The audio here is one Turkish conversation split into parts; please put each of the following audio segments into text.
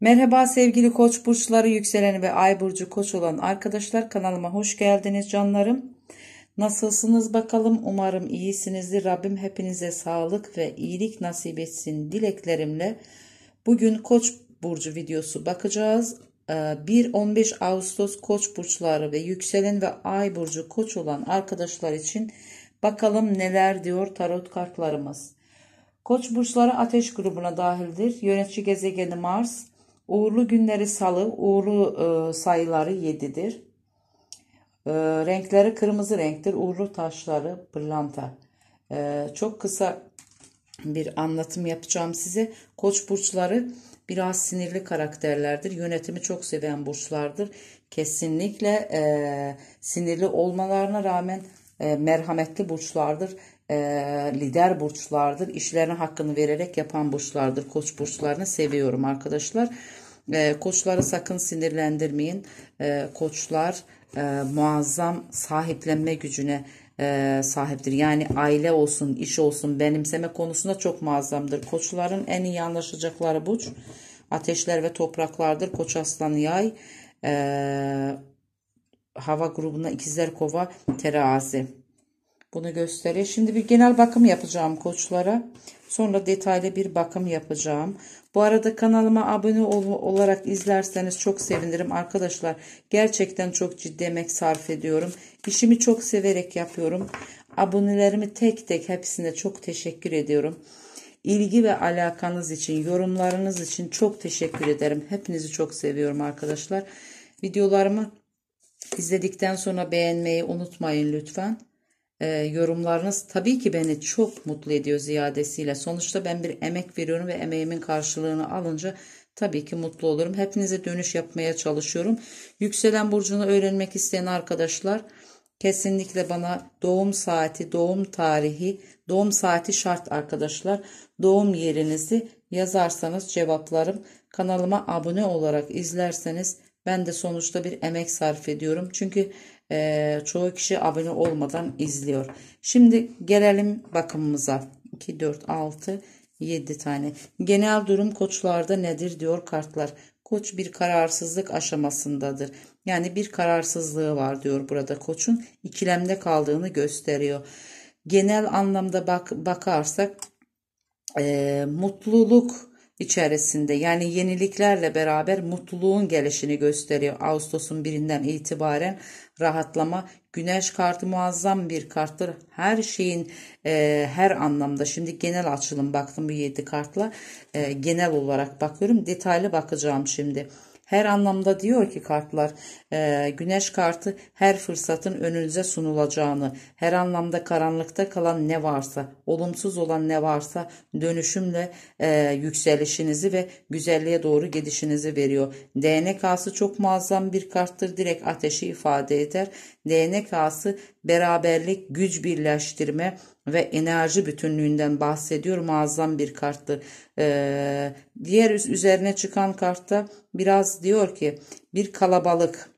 Merhaba sevgili koç burçları yükseleni ve ay burcu koç olan arkadaşlar kanalıma hoş geldiniz canlarım. Nasılsınız bakalım umarım iyisinizdir Rabbim hepinize sağlık ve iyilik nasip etsin dileklerimle. Bugün koç burcu videosu bakacağız. 1-15 ee, Ağustos koç burçları ve yükselen ve ay burcu koç olan arkadaşlar için bakalım neler diyor tarot kartlarımız. Koç burçları ateş grubuna dahildir. Yönetici gezegeni Mars, Uğurlu günleri salı, uğurlu e, sayıları 7'dir. E, renkleri kırmızı renktir. Uğurlu taşları pırlanta. E, çok kısa bir anlatım yapacağım size. Koç burçları biraz sinirli karakterlerdir. Yönetimi çok seven burçlardır. Kesinlikle e, sinirli olmalarına rağmen e, merhametli burçlardır. E, lider burçlardır. İşlerine hakkını vererek yapan burçlardır. Koç burçlarını seviyorum arkadaşlar. E, koçları sakın sinirlendirmeyin. E, koçlar e, muazzam sahiplenme gücüne e, sahiptir. Yani aile olsun, iş olsun, benimseme konusunda çok muazzamdır. Koçların en iyi anlaşacakları burç. Ateşler ve topraklardır. Koç aslan yay. E, hava grubuna ikizler kova terazi. Bunu gösteriyor. Şimdi bir genel bakım yapacağım koçlara. Sonra detaylı bir bakım yapacağım. Bu arada kanalıma abone ol olarak izlerseniz çok sevinirim arkadaşlar. Gerçekten çok ciddi emek sarf ediyorum. İşimi çok severek yapıyorum. Abonelerimi tek tek hepsine çok teşekkür ediyorum. İlgi ve alakanız için, yorumlarınız için çok teşekkür ederim. Hepinizi çok seviyorum arkadaşlar. Videolarımı izledikten sonra beğenmeyi unutmayın lütfen e, yorumlarınız tabii ki beni çok mutlu ediyor ziyadesiyle. Sonuçta ben bir emek veriyorum ve emeğimin karşılığını alınca tabii ki mutlu olurum. Hepinize dönüş yapmaya çalışıyorum. Yükselen burcunu öğrenmek isteyen arkadaşlar kesinlikle bana doğum saati, doğum tarihi, doğum saati şart arkadaşlar. Doğum yerinizi yazarsanız cevaplarım. Kanalıma abone olarak izlerseniz ben de sonuçta bir emek sarf ediyorum. Çünkü e, çoğu kişi abone olmadan izliyor. Şimdi gelelim bakımımıza. 2, 4, 6, 7 tane. Genel durum koçlarda nedir diyor kartlar. Koç bir kararsızlık aşamasındadır. Yani bir kararsızlığı var diyor burada koçun. ikilemde kaldığını gösteriyor. Genel anlamda bak, bakarsak e, mutluluk içerisinde yani yeniliklerle beraber mutluluğun gelişini gösteriyor. Ağustos'un birinden itibaren rahatlama güneş kartı muazzam bir karttır. Her şeyin e, her anlamda şimdi genel açılım baktım bu 7 kartla e, genel olarak bakıyorum detaylı bakacağım şimdi her anlamda diyor ki kartlar e, güneş kartı her fırsatın önünüze sunulacağını her anlamda karanlıkta kalan ne varsa olumsuz olan ne varsa dönüşümle e, yükselişinizi ve güzelliğe doğru gidişinizi veriyor. DNK'sı çok muazzam bir karttır direkt ateşi ifade eder değnek ağası beraberlik, güç birleştirme ve enerji bütünlüğünden bahsediyor. Muazzam bir karttır. Ee, diğer üzerine çıkan kartta biraz diyor ki bir kalabalık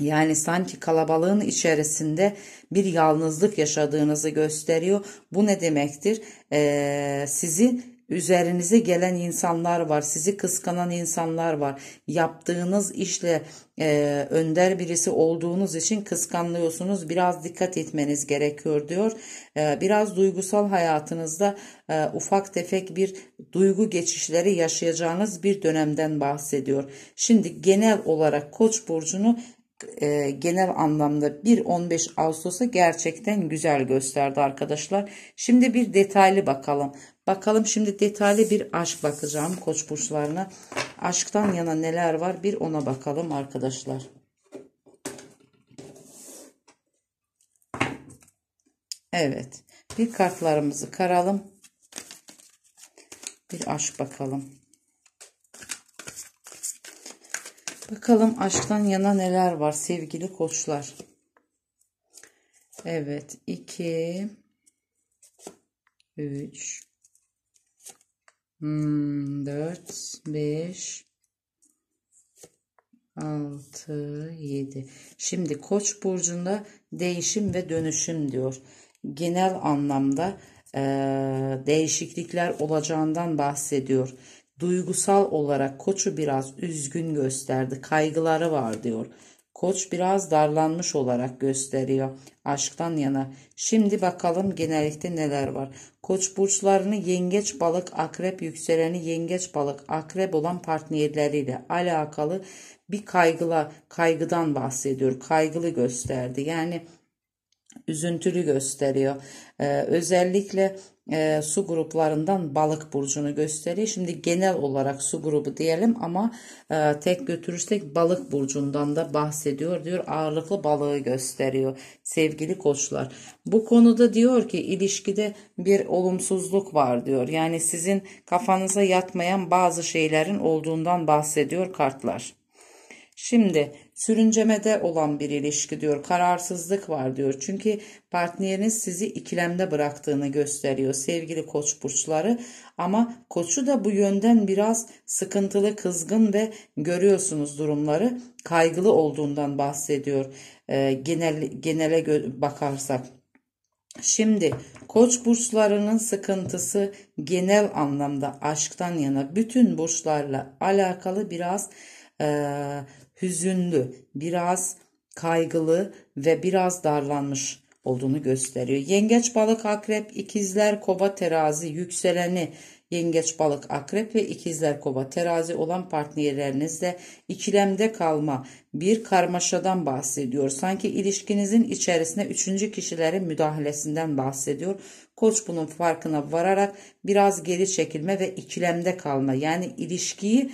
yani sanki kalabalığın içerisinde bir yalnızlık yaşadığınızı gösteriyor. Bu ne demektir? Ee, sizi Üzerinize gelen insanlar var, sizi kıskanan insanlar var. Yaptığınız işle e, önder birisi olduğunuz için kıskanlıyorsunuz. Biraz dikkat etmeniz gerekiyor diyor. E, biraz duygusal hayatınızda e, ufak tefek bir duygu geçişleri yaşayacağınız bir dönemden bahsediyor. Şimdi genel olarak Koç burcunu e, genel anlamda 1-15 Ağustos'a gerçekten güzel gösterdi arkadaşlar. Şimdi bir detaylı bakalım. Bakalım şimdi detaylı bir aşk bakacağım koç burçlarına. Aşktan yana neler var bir ona bakalım arkadaşlar. Evet bir kartlarımızı karalım. Bir aşk bakalım. Bakalım aşktan yana neler var sevgili koçlar. Evet 2 3 4 5 6 7 Şimdi Koç burcunda değişim ve dönüşüm diyor. Genel anlamda e, değişiklikler olacağından bahsediyor. Duygusal olarak koçu biraz üzgün gösterdi. Kaygıları var diyor. Koç biraz darlanmış olarak gösteriyor aşktan yana. Şimdi bakalım genellikle neler var. Koç burçlarını yengeç balık akrep yükseleni yengeç balık akrep olan partnerleriyle alakalı bir kaygıla kaygıdan bahsediyor. Kaygılı gösterdi. Yani üzüntülü gösteriyor. Ee, özellikle e, su gruplarından balık burcunu gösteriyor. Şimdi genel olarak su grubu diyelim ama e, tek götürürsek balık burcundan da bahsediyor diyor. Ağırlıklı balığı gösteriyor sevgili koçlar. Bu konuda diyor ki ilişkide bir olumsuzluk var diyor. Yani sizin kafanıza yatmayan bazı şeylerin olduğundan bahsediyor kartlar. Şimdi sürüncemede olan bir ilişki diyor. Kararsızlık var diyor. Çünkü partneriniz sizi ikilemde bıraktığını gösteriyor sevgili koç burçları. Ama koçu da bu yönden biraz sıkıntılı, kızgın ve görüyorsunuz durumları kaygılı olduğundan bahsediyor. E, genel genele bakarsak. Şimdi koç burçlarının sıkıntısı genel anlamda aşktan yana bütün burçlarla alakalı biraz e, hüzünlü, biraz kaygılı ve biraz darlanmış olduğunu gösteriyor. Yengeç balık akrep ikizler kova terazi yükseleni yengeç balık akrep ve ikizler kova terazi olan partnerlerinizle ikilemde kalma bir karmaşadan bahsediyor. Sanki ilişkinizin içerisine üçüncü kişilerin müdahalesinden bahsediyor. Koç bunun farkına vararak biraz geri çekilme ve ikilemde kalma yani ilişkiyi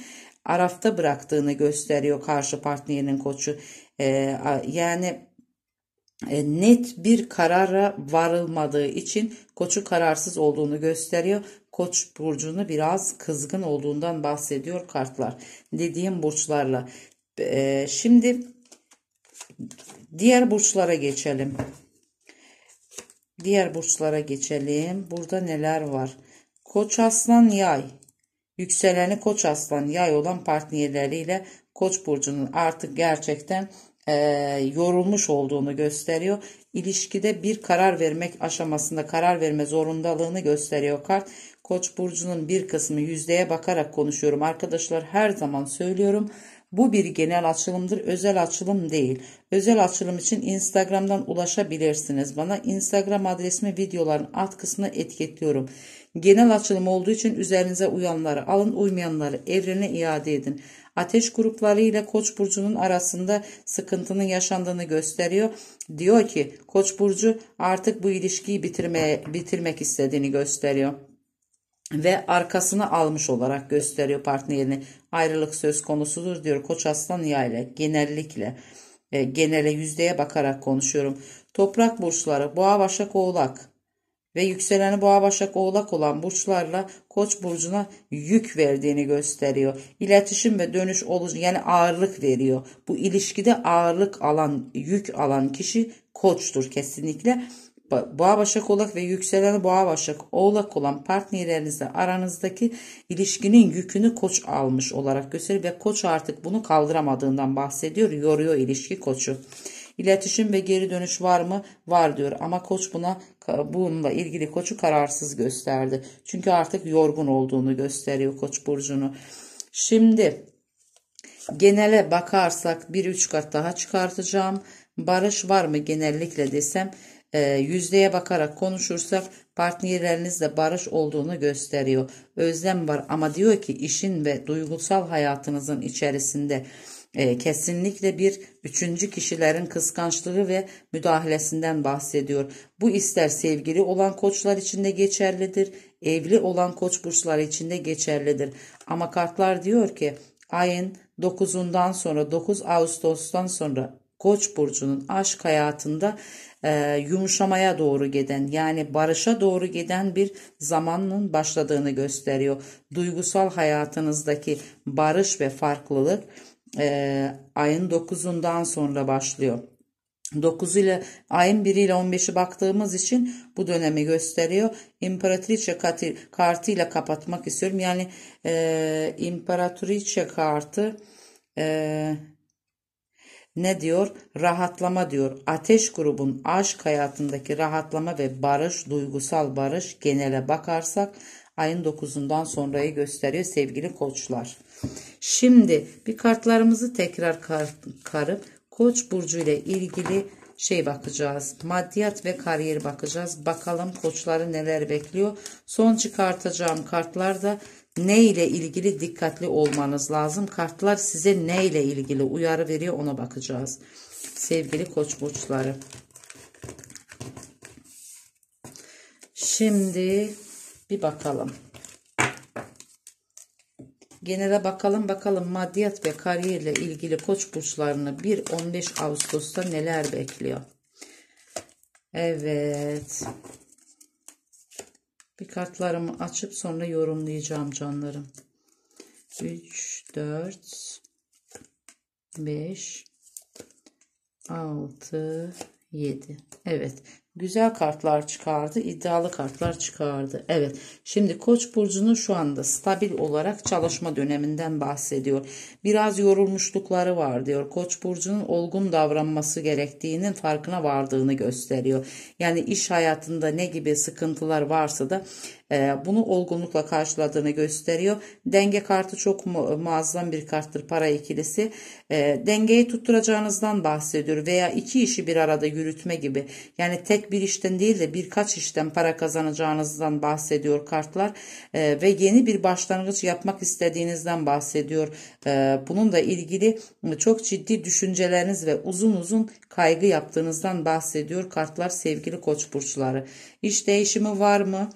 Araf'ta bıraktığını gösteriyor karşı partnerinin koçu. Ee, yani e, net bir karara varılmadığı için koçu kararsız olduğunu gösteriyor. Koç burcunu biraz kızgın olduğundan bahsediyor kartlar. Dediğim burçlarla. Ee, şimdi diğer burçlara geçelim. Diğer burçlara geçelim. Burada neler var? Koç aslan yay. Yükseleni Koç Aslan yay olan partnerleriyle Koç burcunun artık gerçekten e, yorulmuş olduğunu gösteriyor. İlişkide bir karar vermek aşamasında karar verme zorundalığını gösteriyor kart. Koç burcunun bir kısmı yüzdeye bakarak konuşuyorum arkadaşlar her zaman söylüyorum. Bu bir genel açılımdır, özel açılım değil. Özel açılım için Instagram'dan ulaşabilirsiniz bana. Instagram adresimi videoların alt kısmına etiketliyorum. Genel açılım olduğu için üzerinize uyanları alın, uymayanları evrene iade edin. Ateş grupları ile Koç burcunun arasında sıkıntının yaşandığını gösteriyor. Diyor ki Koç burcu artık bu ilişkiyi bitirmeye bitirmek istediğini gösteriyor ve arkasını almış olarak gösteriyor partnerini. Ayrılık söz konusudur diyor Koç Aslan yay ile genellikle e, genele yüzdeye bakarak konuşuyorum. Toprak burçları Boğa Başak Oğlak ve yükseleni Boğa Başak Oğlak olan burçlarla Koç burcuna yük verdiğini gösteriyor. İletişim ve dönüş olur yani ağırlık veriyor. Bu ilişkide ağırlık alan, yük alan kişi Koç'tur kesinlikle boğa başak oğlak ve yükselen boğa başak oğlak olan partnerinizle aranızdaki ilişkinin yükünü koç almış olarak gösterir ve koç artık bunu kaldıramadığından bahsediyor. Yoruyor ilişki koçu. İletişim ve geri dönüş var mı? Var diyor ama koç buna bununla ilgili koçu kararsız gösterdi. Çünkü artık yorgun olduğunu gösteriyor koç burcunu. Şimdi genele bakarsak bir üç kart daha çıkartacağım. Barış var mı genellikle desem e, yüzdeye bakarak konuşursak partnerlerinizle barış olduğunu gösteriyor. Özlem var ama diyor ki işin ve duygusal hayatınızın içerisinde e, kesinlikle bir üçüncü kişilerin kıskançlığı ve müdahalesinden bahsediyor. Bu ister sevgili olan koçlar için de geçerlidir, evli olan koç burçları için de geçerlidir. Ama kartlar diyor ki ayın 9'undan sonra 9 Ağustos'tan sonra Koç burcunun aşk hayatında e, yumuşamaya doğru giden yani barışa doğru giden bir zamanın başladığını gösteriyor. Duygusal hayatınızdaki barış ve farklılık e, ayın 9'undan sonra başlıyor. 9 ile ayın 1 ile 15'i baktığımız için bu dönemi gösteriyor. İmparatrice kartı, kartı ile kapatmak istiyorum. Yani e, İmparatrice kartı e, ne diyor? Rahatlama diyor. Ateş grubun aşk hayatındaki rahatlama ve barış, duygusal barış genele bakarsak ayın 9'undan sonrayı gösteriyor sevgili koçlar. Şimdi bir kartlarımızı tekrar kar, karıp koç burcu ile ilgili şey bakacağız. Maddiyat ve kariyer bakacağız. Bakalım koçları neler bekliyor. Son çıkartacağım kartlarda ne ile ilgili dikkatli olmanız lazım. Kartlar size ne ile ilgili uyarı veriyor ona bakacağız. Sevgili koç burçları. Şimdi bir bakalım. Gene de bakalım bakalım maddiyat ve kariyerle ilgili koç burçlarını 1-15 Ağustos'ta neler bekliyor? Evet. Bir kartlarımı açıp sonra yorumlayacağım canlarım. 3, 4, 5, 6, 7. Evet güzel kartlar çıkardı. iddialı kartlar çıkardı. Evet. Şimdi Koç burcunun şu anda stabil olarak çalışma döneminden bahsediyor. Biraz yorulmuşlukları var diyor. Koç burcunun olgun davranması gerektiğinin farkına vardığını gösteriyor. Yani iş hayatında ne gibi sıkıntılar varsa da ee, bunu olgunlukla karşıladığını gösteriyor. Denge kartı çok mu muazzam bir karttır para ikilisi. Ee, dengeyi tutturacağınızdan bahsediyor veya iki işi bir arada yürütme gibi. Yani tek bir işten değil de birkaç işten para kazanacağınızdan bahsediyor kartlar ee, ve yeni bir başlangıç yapmak istediğinizden bahsediyor. Bununla ilgili çok ciddi düşünceleriniz ve uzun uzun kaygı yaptığınızdan bahsediyor kartlar sevgili koç burçları. İş değişimi var mı?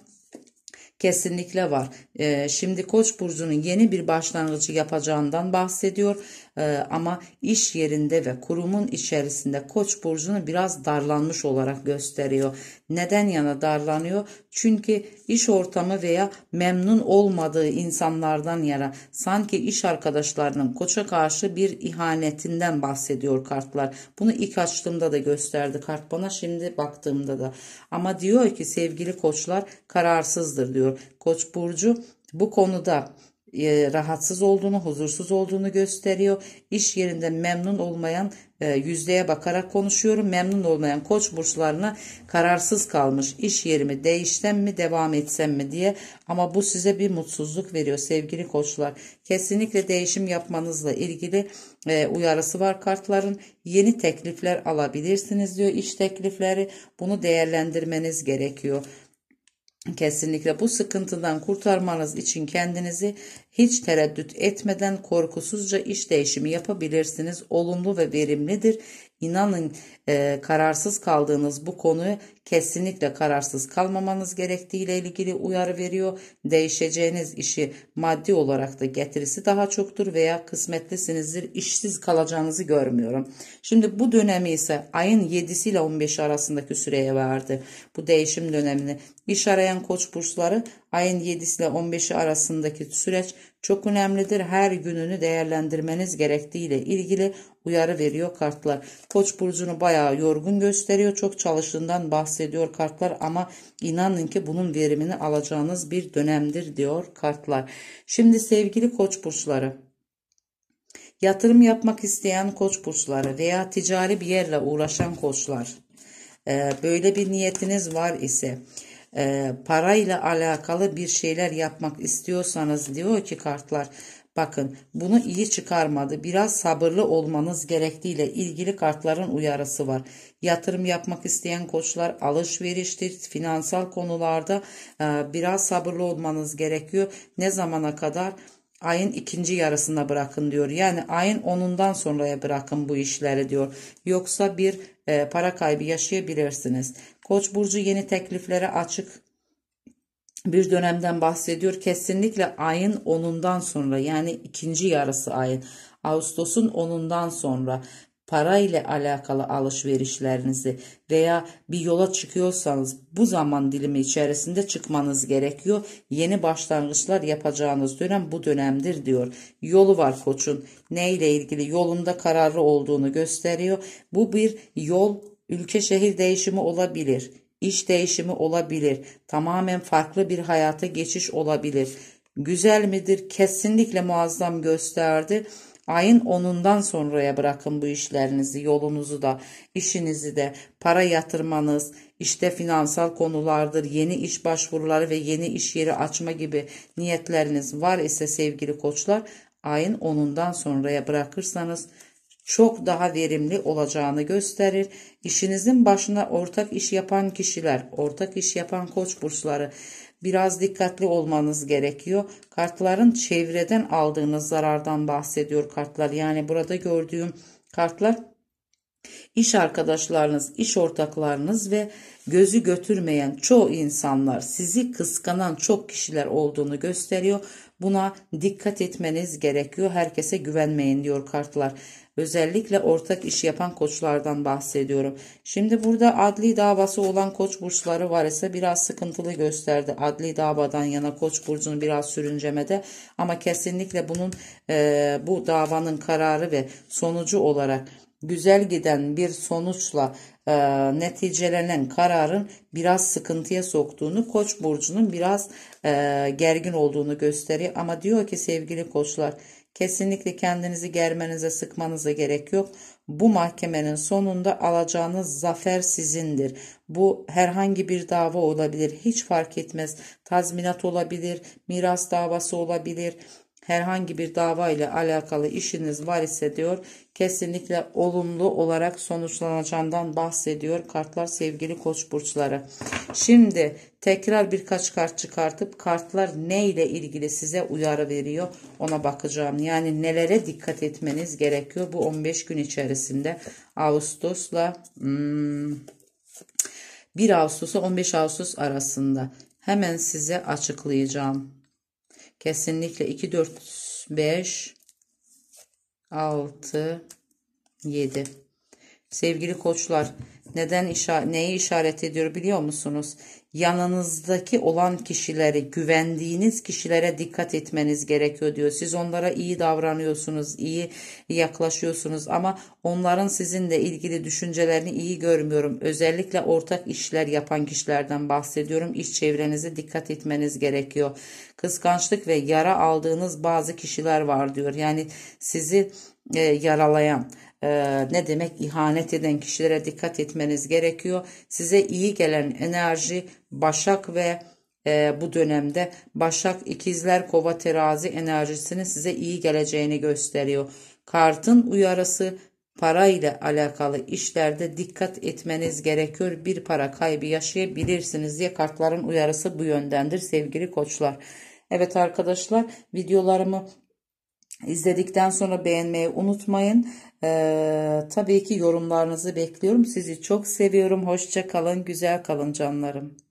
kesinlikle var. Ee, şimdi Koç burcunun yeni bir başlangıcı yapacağından bahsediyor ee, ama iş yerinde ve kurumun içerisinde Koç burcunu biraz darlanmış olarak gösteriyor. Neden yana darlanıyor? Çünkü iş ortamı veya memnun olmadığı insanlardan yara sanki iş arkadaşlarının Koç'a karşı bir ihanetinden bahsediyor kartlar. Bunu ilk açtığımda da gösterdi kart bana şimdi baktığımda da. Ama diyor ki sevgili Koçlar kararsızdır diyor Burcu. Koç Burcu bu konuda e, rahatsız olduğunu, huzursuz olduğunu gösteriyor. İş yerinde memnun olmayan e, yüzdeye bakarak konuşuyorum. Memnun olmayan koç burçlarına kararsız kalmış. İş yerimi değişsem mi, devam etsem mi diye. Ama bu size bir mutsuzluk veriyor sevgili koçlar. Kesinlikle değişim yapmanızla ilgili e, uyarısı var kartların. Yeni teklifler alabilirsiniz diyor iş teklifleri. Bunu değerlendirmeniz gerekiyor. Kesinlikle bu sıkıntıdan kurtarmanız için kendinizi hiç tereddüt etmeden korkusuzca iş değişimi yapabilirsiniz. Olumlu ve verimlidir. İnanın e, kararsız kaldığınız bu konuyu kesinlikle kararsız kalmamanız gerektiğiyle ilgili uyarı veriyor. Değişeceğiniz işi maddi olarak da getirisi daha çoktur veya kısmetlisinizdir. işsiz kalacağınızı görmüyorum. Şimdi bu dönemi ise ayın 7'si ile 15'i arasındaki süreye verdi Bu değişim dönemini İş arayan koç bursları ayın 7'si ile 15'i arasındaki süreç çok önemlidir. Her gününü değerlendirmeniz gerektiğiyle ilgili uyarı veriyor kartlar. Koç burcunu bayağı bayağı yorgun gösteriyor. Çok çalıştığından bahsediyor kartlar ama inanın ki bunun verimini alacağınız bir dönemdir diyor kartlar. Şimdi sevgili koç burçları. Yatırım yapmak isteyen koç burçları veya ticari bir yerle uğraşan koçlar e, böyle bir niyetiniz var ise e, parayla alakalı bir şeyler yapmak istiyorsanız diyor ki kartlar Bakın bunu iyi çıkarmadı. Biraz sabırlı olmanız gerektiğiyle ilgili kartların uyarısı var. Yatırım yapmak isteyen koçlar alışveriştir. Finansal konularda e, biraz sabırlı olmanız gerekiyor. Ne zamana kadar? ayın ikinci yarısına bırakın diyor. Yani ayın onundan sonraya bırakın bu işleri diyor. Yoksa bir e, para kaybı yaşayabilirsiniz. Koç burcu yeni tekliflere açık bir dönemden bahsediyor. Kesinlikle ayın 10'undan sonra yani ikinci yarısı ayın Ağustos'un 10'undan sonra para ile alakalı alışverişlerinizi veya bir yola çıkıyorsanız bu zaman dilimi içerisinde çıkmanız gerekiyor. Yeni başlangıçlar yapacağınız dönem bu dönemdir diyor. Yolu var koçun. Ne ile ilgili yolunda kararlı olduğunu gösteriyor. Bu bir yol ülke şehir değişimi olabilir iş değişimi olabilir, tamamen farklı bir hayata geçiş olabilir. Güzel midir? Kesinlikle muazzam gösterdi. Ayın 10'undan sonraya bırakın bu işlerinizi, yolunuzu da, işinizi de, para yatırmanız, işte finansal konulardır, yeni iş başvuruları ve yeni iş yeri açma gibi niyetleriniz var ise sevgili koçlar, ayın 10'undan sonraya bırakırsanız çok daha verimli olacağını gösterir. İşinizin başına ortak iş yapan kişiler, ortak iş yapan koç bursları biraz dikkatli olmanız gerekiyor. Kartların çevreden aldığınız zarardan bahsediyor kartlar. Yani burada gördüğüm kartlar iş arkadaşlarınız, iş ortaklarınız ve gözü götürmeyen çoğu insanlar, sizi kıskanan çok kişiler olduğunu gösteriyor. Buna dikkat etmeniz gerekiyor. Herkese güvenmeyin diyor kartlar. Özellikle ortak iş yapan koçlardan bahsediyorum. Şimdi burada adli davası olan koç burçları var ise biraz sıkıntılı gösterdi. Adli davadan yana koç burcunu biraz sürüncemede ama kesinlikle bunun e, bu davanın kararı ve sonucu olarak güzel giden bir sonuçla e, neticelenen kararın biraz sıkıntıya soktuğunu koç burcunun biraz e, gergin olduğunu gösteriyor. Ama diyor ki sevgili koçlar kesinlikle kendinizi germenize sıkmanıza gerek yok. Bu mahkemenin sonunda alacağınız zafer sizindir. Bu herhangi bir dava olabilir hiç fark etmez. Tazminat olabilir, miras davası olabilir herhangi bir dava ile alakalı işiniz var ise diyor kesinlikle olumlu olarak sonuçlanacağından bahsediyor kartlar sevgili koç burçları. Şimdi tekrar birkaç kart çıkartıp kartlar ne ile ilgili size uyarı veriyor ona bakacağım. Yani nelere dikkat etmeniz gerekiyor bu 15 gün içerisinde Ağustos'la hmm, 1 Ağustos'a 15 Ağustos arasında hemen size açıklayacağım. Kesinlikle 2, 4, 5, 6, 7. Sevgili koçlar neden işaret, neyi işaret ediyor biliyor musunuz? Yanınızdaki olan kişileri, güvendiğiniz kişilere dikkat etmeniz gerekiyor diyor. Siz onlara iyi davranıyorsunuz, iyi yaklaşıyorsunuz ama onların sizinle ilgili düşüncelerini iyi görmüyorum. Özellikle ortak işler yapan kişilerden bahsediyorum. İş çevrenize dikkat etmeniz gerekiyor. Kıskançlık ve yara aldığınız bazı kişiler var diyor. Yani sizi e, yaralayan ee, ne demek ihanet eden kişilere dikkat etmeniz gerekiyor. Size iyi gelen enerji Başak ve e, bu dönemde Başak ikizler kova terazi enerjisinin size iyi geleceğini gösteriyor. Kartın uyarısı para ile alakalı işlerde dikkat etmeniz gerekiyor. Bir para kaybı yaşayabilirsiniz diye kartların uyarısı bu yöndendir sevgili koçlar. Evet arkadaşlar videolarımı izledikten sonra beğenmeyi unutmayın. Ee, tabii ki yorumlarınızı bekliyorum. Sizi çok seviyorum. Hoşça kalın, güzel kalın canlarım.